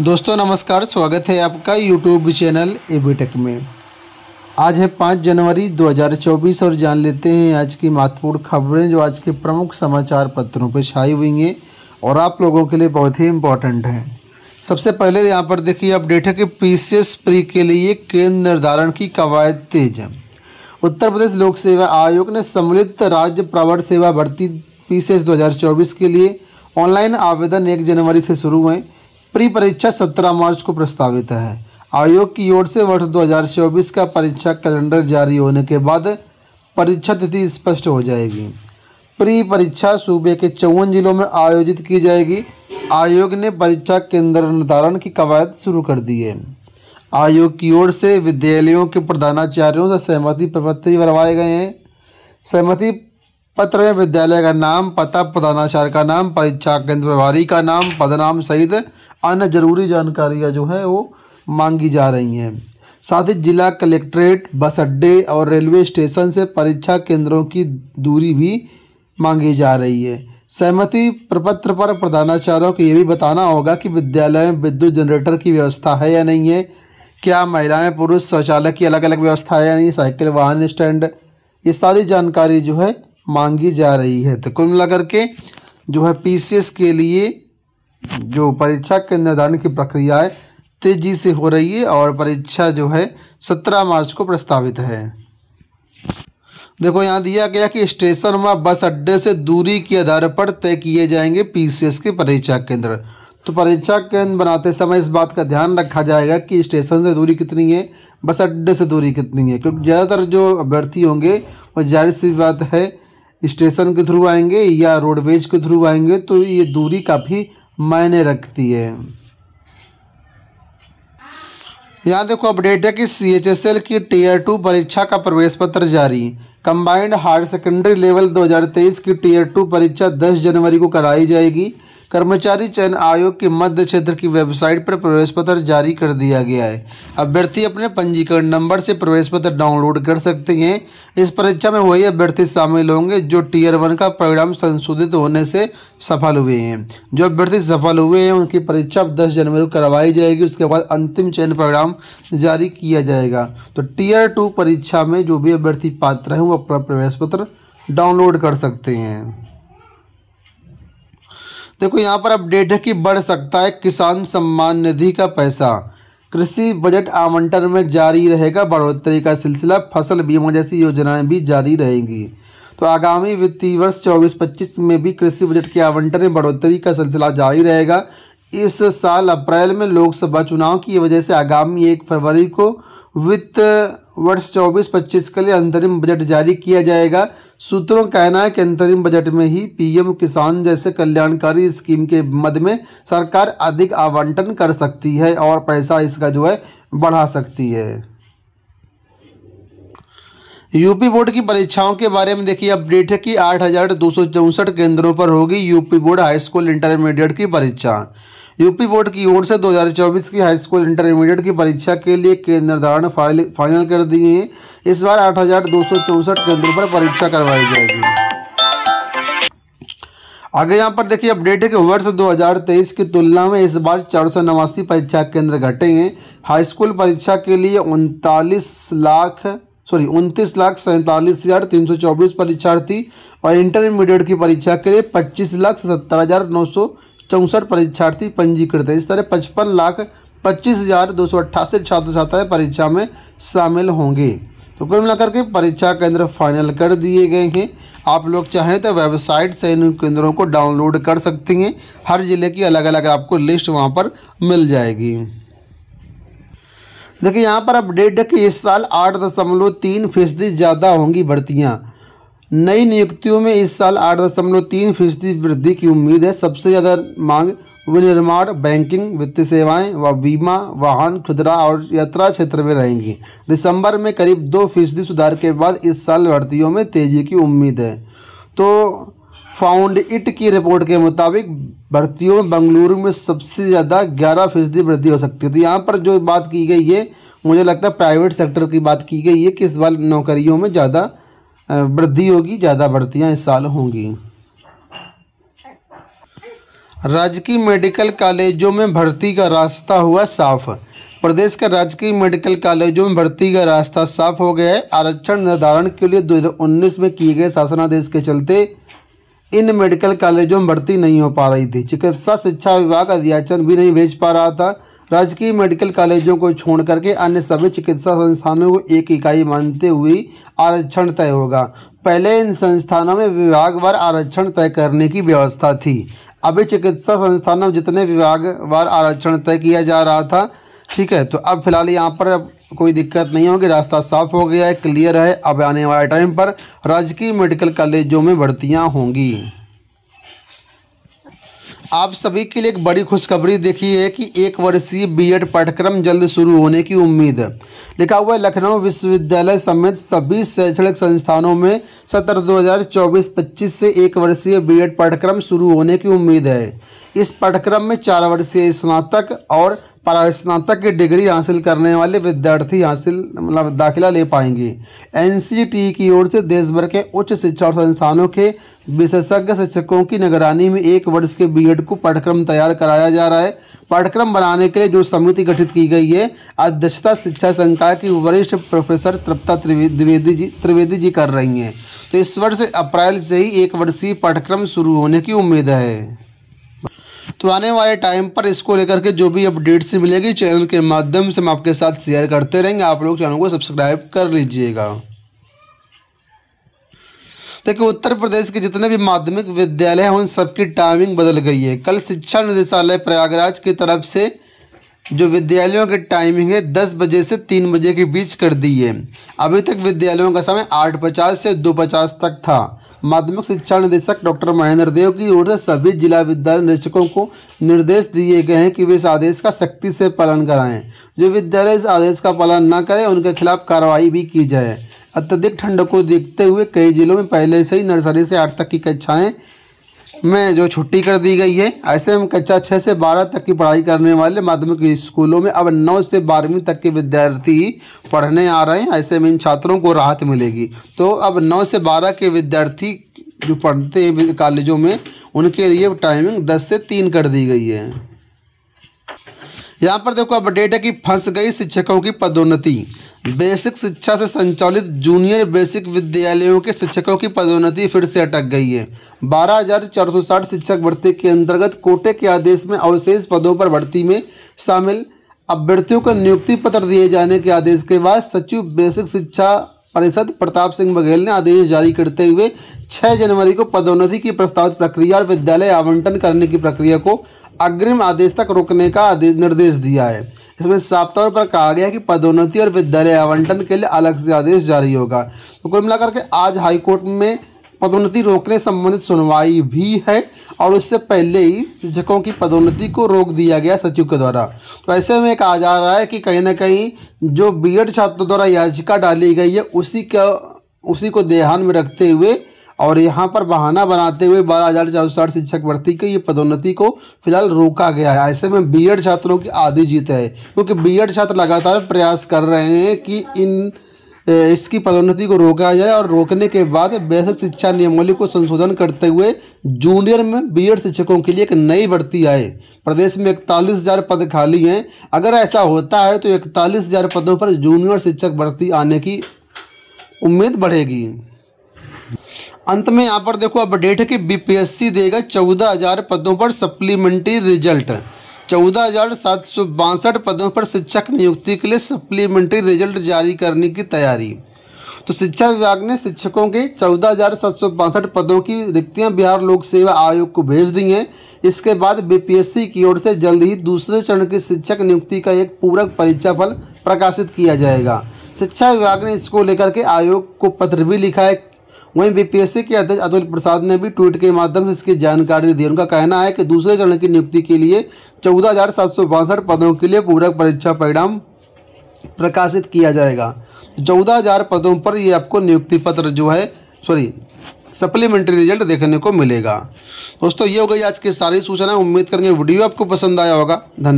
दोस्तों नमस्कार स्वागत है आपका यूट्यूब चैनल एबीटेक में आज है पाँच जनवरी 2024 और जान लेते हैं आज की महत्वपूर्ण खबरें जो आज के प्रमुख समाचार पत्रों पर छाई हुई हैं और आप लोगों के लिए बहुत ही इम्पोर्टेंट हैं सबसे पहले यहाँ पर देखिए अपडेट है कि पीसीएस प्री के लिए केंद्र निर्धारण की कवायद तेज उत्तर प्रदेश लोक सेवा आयोग ने सम्मिलित राज्य प्रवर सेवा भर्ती पी सी के लिए ऑनलाइन आवेदन एक जनवरी से शुरू हुए प्री परीक्षा सत्रह मार्च को प्रस्तावित है आयोग की ओर से वर्ष दो का परीक्षा कैलेंडर जारी होने के बाद परीक्षा तिथि स्पष्ट हो जाएगी प्री परीक्षा सूबे के चौवन जिलों में आयोजित की जाएगी आयोग ने परीक्षा केंद्र निर्धारण की कवायद शुरू कर दी है आयोग की ओर से विद्यालयों के प्रधानाचार्यों से सहमति पत्र भरवाए गए हैं सहमति पत्र में विद्यालय का नाम पता प्रधानाचार्य का नाम परीक्षा केंद्र प्रभारी का नाम पदनाम सहित अन्य ज़रूरी जानकारियाँ जो है वो मांगी जा रही हैं साथ ही जिला कलेक्ट्रेट बस अड्डे और रेलवे स्टेशन से परीक्षा केंद्रों की दूरी भी मांगी जा रही है सहमति प्रपत्र पर प्रधानाचार्यों को ये भी बताना होगा कि विद्यालय में विद्युत जनरेटर की व्यवस्था है या नहीं है क्या महिलाएं पुरुष शौचालय की अलग अलग व्यवस्था है या नहीं साइकिल वाहन स्टैंड ये सारी जानकारी जो है मांगी जा रही है तो कुल मिलाकर के जो है पीसीएस के लिए जो परीक्षा के निर्धारण की प्रक्रिया है तेज़ी से हो रही है और परीक्षा जो है सत्रह मार्च को प्रस्तावित है देखो यहाँ दिया गया कि स्टेशन व बस अड्डे से दूरी के आधार पर तय किए जाएंगे पीसीएस के परीक्षा केंद्र तो परीक्षा केंद्र बनाते समय इस बात का ध्यान रखा जाएगा कि स्टेशन से दूरी कितनी है बस अड्डे से दूरी कितनी है क्योंकि ज़्यादातर जो अभ्यर्थी होंगे वो जाहिर सी बात है स्टेशन के थ्रू आएंगे या रोडवेज के थ्रू आएंगे तो ये दूरी काफ़ी मायने रखती है यहाँ देखो अपडेट है कि सी एच एस एल की टीयर टू परीक्षा का प्रवेश पत्र जारी कंबाइंड हायर सेकेंडरी लेवल 2023 की टीयर टू परीक्षा 10 जनवरी को कराई जाएगी कर्मचारी चयन आयोग के मध्य क्षेत्र की वेबसाइट पर प्रवेश पत्र जारी कर दिया गया है अभ्यर्थी अपने पंजीकरण नंबर से प्रवेश पत्र डाउनलोड कर सकते हैं इस परीक्षा में वही अभ्यर्थी शामिल होंगे जो टीयर वन का परिणाम संशोधित होने से सफल हुए हैं जो अभ्यर्थी सफल हुए हैं उनकी परीक्षा दस जनवरी को करवाई जाएगी उसके बाद अंतिम चयन परिणाम जारी किया जाएगा तो टीयर टू परीक्षा में जो भी अभ्यर्थी पात्र हैं वो अपना प्रवेश पत्र डाउनलोड कर सकते हैं देखो यहाँ पर अपडेट है कि बढ़ सकता है किसान सम्मान निधि का पैसा कृषि बजट आवंटन में जारी रहेगा बढ़ोतरी का सिलसिला फसल बीमा जैसी योजनाएं भी जारी रहेंगी तो आगामी वित्तीय वर्ष 24-25 में भी कृषि बजट के आवंटन में बढ़ोतरी का सिलसिला जारी रहेगा इस साल अप्रैल में लोकसभा चुनाव की वजह से आगामी एक फरवरी को वित्त वर्ष 24-25 के लिए अंतरिम बजट जारी किया जाएगा सूत्रों का कहना है कि अंतरिम बजट में ही पीएम किसान जैसे कल्याणकारी स्कीम के मद में सरकार अधिक आवंटन कर सकती है और पैसा इसका जो है बढ़ा सकती है यूपी बोर्ड की परीक्षाओं के बारे में देखिए अपडेट है कि आठ केंद्रों पर होगी यूपी बोर्ड हाईस्कूल इंटरमीडिएट की परीक्षा यूपी बोर्ड की ओर से 2024 की हाई स्कूल इंटरमीडिएट की परीक्षा के लिए केंद्र निर्धारण फाइनल कर दिए हैं इस बार आठ केंद्रों पर परीक्षा करवाई जाएगी आगे यहाँ पर देखिए अपडेट है कि वर्ष 2023 की तुलना में इस बार चार सौ नवासी परीक्षा केंद्र घटे हैं हाई स्कूल परीक्षा के लिए उनतालीस लाख सॉरी उनतीस लाख सैंतालीस हज़ार तीन सौ चौबीस परीक्षार्थी और इंटरमीडिएट की परीक्षा के लिए पच्चीस लाख सत्तर हज़ार नौ सौ चौंसठ परीक्षार्थी पंजीकृत है इस तरह पचपन लाख पच्चीस हज़ार दो सौ अट्ठासी छात्र छात्राएँ परीक्षा में शामिल होंगे तो कुल मिलाकर के परीक्षा केंद्र फाइनल कर दिए गए हैं आप लोग चाहें तो वेबसाइट से इन केंद्रों को डाउनलोड कर सकती हैं हर ज़िले की अलग अलग आपको लिस्ट वहाँ पर मिल जाएगी देखिए यहाँ पर अपडेट है कि इस साल आठ दशमलव तीन फीसदी ज़्यादा होंगी भर्तियाँ नई नियुक्तियों में इस साल आठ दशमलव तीन फीसदी वृद्धि की उम्मीद है सबसे ज़्यादा मांग विनिर्माण बैंकिंग वित्तीय सेवाएं व बीमा वाहन खुदरा और यात्रा क्षेत्र में रहेंगी दिसंबर में करीब दो फीसदी सुधार के बाद इस साल भर्तियों में तेज़ी की उम्मीद है तो फाउंड इट की रिपोर्ट के मुताबिक भर्तियों में बंगलुरु में सबसे ज़्यादा ग्यारह फीसदी वृद्धि हो सकती है तो यहाँ पर जो बात की गई है मुझे लगता है प्राइवेट सेक्टर की बात की गई है कि इस बार नौकरियों में ज़्यादा वृद्धि होगी ज़्यादा भर्तियाँ इस साल होंगी राजकीय मेडिकल कॉलेजों में भर्ती का रास्ता हुआ साफ प्रदेश के राजकीय मेडिकल कॉलेजों में भर्ती का रास्ता साफ हो गया है आरक्षण निर्धारण के लिए 2019 में किए गए शासनादेश के चलते इन मेडिकल कॉलेजों में भर्ती नहीं हो पा रही थी चिकित्सा शिक्षा विभाग अध्याचन भी नहीं भेज पा रहा था राजकीय मेडिकल कॉलेजों को छोड़ करके अन्य सभी चिकित्सा संस्थानों को एक इकाई मानते हुए आरक्षण तय होगा पहले इन संस्थानों में विभागवार आरक्षण तय करने की व्यवस्था थी अभी चिकित्सा संस्थानों में जितने विभागवार आरक्षण तय किया जा रहा था ठीक है तो अब फिलहाल यहाँ पर कोई दिक्कत नहीं होगी रास्ता साफ हो गया है क्लियर है अब आने वाले टाइम पर राजकीय मेडिकल कॉलेजों में भर्तियाँ होंगी आप सभी के लिए एक बड़ी खुशखबरी देखी है कि एक वर्षीय बीएड पाठ्यक्रम जल्द शुरू होने की उम्मीद है लिखा हुआ है लखनऊ विश्वविद्यालय समेत सभी शैक्षणिक संस्थानों में सत्र 2024-25 से एक वर्षीय बीएड पाठ्यक्रम शुरू होने की उम्मीद है इस पाठ्यक्रम में चार वर्षीय स्नातक और स्नातक की डिग्री हासिल करने वाले विद्यार्थी हासिल मतलब दाखिला ले पाएंगे एन की ओर से देश भर के उच्च शिक्षा संस्थानों के विशेषज्ञ शिक्षकों की निगरानी में एक वर्ष के बीएड को पाठ्यक्रम तैयार कराया जा रहा है पाठ्यक्रम बनाने के लिए जो समिति गठित की गई है अध्यक्षता शिक्षा संकाय की वरिष्ठ प्रोफेसर तृप्ता त्रिवेदी जी त्रिवेदी जी कर रही हैं तो इस वर्ष अप्रैल से ही एक वर्षीय पाठ्यक्रम शुरू होने की उम्मीद है तो आने वाले टाइम पर इसको लेकर के जो भी अपडेट्स मिलेगी चैनल के माध्यम से हम आपके साथ शेयर करते रहेंगे आप लोग चैनल को सब्सक्राइब कर लीजिएगा देखिए उत्तर प्रदेश के जितने भी माध्यमिक विद्यालय हैं उन सबकी टाइमिंग बदल गई है कल शिक्षा निदेशालय प्रयागराज की तरफ से जो विद्यालयों की टाइमिंग है दस बजे से तीन बजे के बीच कर दी है अभी तक विद्यालयों का समय आठ पचास से दो पचास तक था माध्यमिक शिक्षा निदेशक डॉक्टर महेंद्र देव की ओर से सभी जिला विद्यालय निरीक्षकों को निर्देश दिए गए हैं कि वे इस आदेश का सख्ती से पालन कराएं जो विद्यालय इस आदेश का पालन न करें उनके खिलाफ कार्रवाई भी की जाए अत्यधिक ठंड को देखते हुए कई जिलों में पहले से ही नर्सरी से आठ तक की कक्षाएँ में जो छुट्टी कर दी गई है ऐसे में कक्षा छः से बारह तक की पढ़ाई करने वाले माध्यमिक स्कूलों में अब नौ से बारहवीं तक के विद्यार्थी पढ़ने आ रहे हैं ऐसे में इन छात्रों को राहत मिलेगी तो अब नौ से बारह के विद्यार्थी जो पढ़ते हैं कॉलेजों में उनके लिए टाइमिंग दस से तीन कर दी गई है यहाँ पर देखो अपडेट है कि फंस गई शिक्षकों की पदोन्नति बेसिक शिक्षा से संचालित जूनियर बेसिक विद्यालयों के शिक्षकों की पदोन्नति फिर से अटक गई है बारह हजार चार सौ साठ शिक्षक भर्ती के अंतर्गत कोटे के आदेश में अवशेष पदों पर भर्ती में शामिल अभ्यर्थियों को नियुक्ति पत्र दिए जाने के आदेश के बाद सचिव बेसिक शिक्षा परिषद प्रताप सिंह बघेल ने आदेश जारी करते हुए 6 जनवरी को पदोन्नति की प्रस्तावित प्रक्रिया और विद्यालय आवंटन करने की प्रक्रिया को अग्रिम आदेश तक रोकने का निर्देश दिया है इसमें साफ तौर पर कहा गया है कि पदोन्नति और विद्यालय आवंटन के लिए अलग से आदेश जारी होगा तो कुल मिलाकर के आज हाईकोर्ट में पदोन्नति रोकने संबंधित सुनवाई भी है और उससे पहले ही शिक्षकों की पदोन्नति को रोक दिया गया सचिव के द्वारा तो ऐसे में कहा जा रहा है कि कहीं ना कहीं जो बीएड छात्रों द्वारा याचिका डाली गई है उसी का उसी को ध्यान में रखते हुए और यहाँ पर बहाना बनाते हुए बारह हज़ार चार सौ साठ शिक्षक भर्ती की ये पदोन्नति को फिलहाल रोका गया है ऐसे में एड छात्रों की आधी जीत है क्योंकि एड छात्र लगातार प्रयास कर रहे हैं कि इन इसकी पदोन्नति को रोका जाए और रोकने के बाद बेसिक शिक्षा नियमावली को संशोधन करते हुए जूनियर में बीएड शिक्षकों के लिए एक नई भर्ती आए प्रदेश में इकतालीस हज़ार पद खाली हैं अगर ऐसा होता है तो इकतालीस हज़ार पदों पर जूनियर शिक्षक भर्ती आने की उम्मीद बढ़ेगी अंत में यहाँ पर देखो अपडेट है कि बी देगा चौदह हज़ार पदों पर सप्लीमेंट्री रिजल्ट चौदह हजार सात सौ बासठ पदों पर शिक्षक नियुक्ति के लिए सप्लीमेंट्री रिजल्ट जारी करने की तैयारी तो शिक्षा विभाग ने शिक्षकों के चौदह हजार सात सौ बासठ पदों की रिक्तियां बिहार लोक सेवा आयोग को भेज दी हैं इसके बाद बीपीएससी की ओर से जल्द ही दूसरे चरण की शिक्षक नियुक्ति का एक पूरक परीक्षाफल प्रकाशित किया जाएगा शिक्षा विभाग ने इसको लेकर के आयोग को पत्र भी लिखा है वहीं बीपीएससी के अध्यक्ष अतुल प्रसाद ने भी ट्वीट के माध्यम से इसकी जानकारी दी उनका कहना है कि दूसरे चरण की नियुक्ति के लिए चौदह हज़ार सात सौ बासठ पदों के लिए पूरक परीक्षा परिणाम प्रकाशित किया जाएगा चौदह हज़ार पदों पर ये आपको नियुक्ति पत्र जो है सॉरी सप्लीमेंट्री रिजल्ट देखने को मिलेगा दोस्तों ये हो गई आज की सारी सूचना उम्मीद करेंगे वीडियो आपको पसंद आया होगा धन्यवाद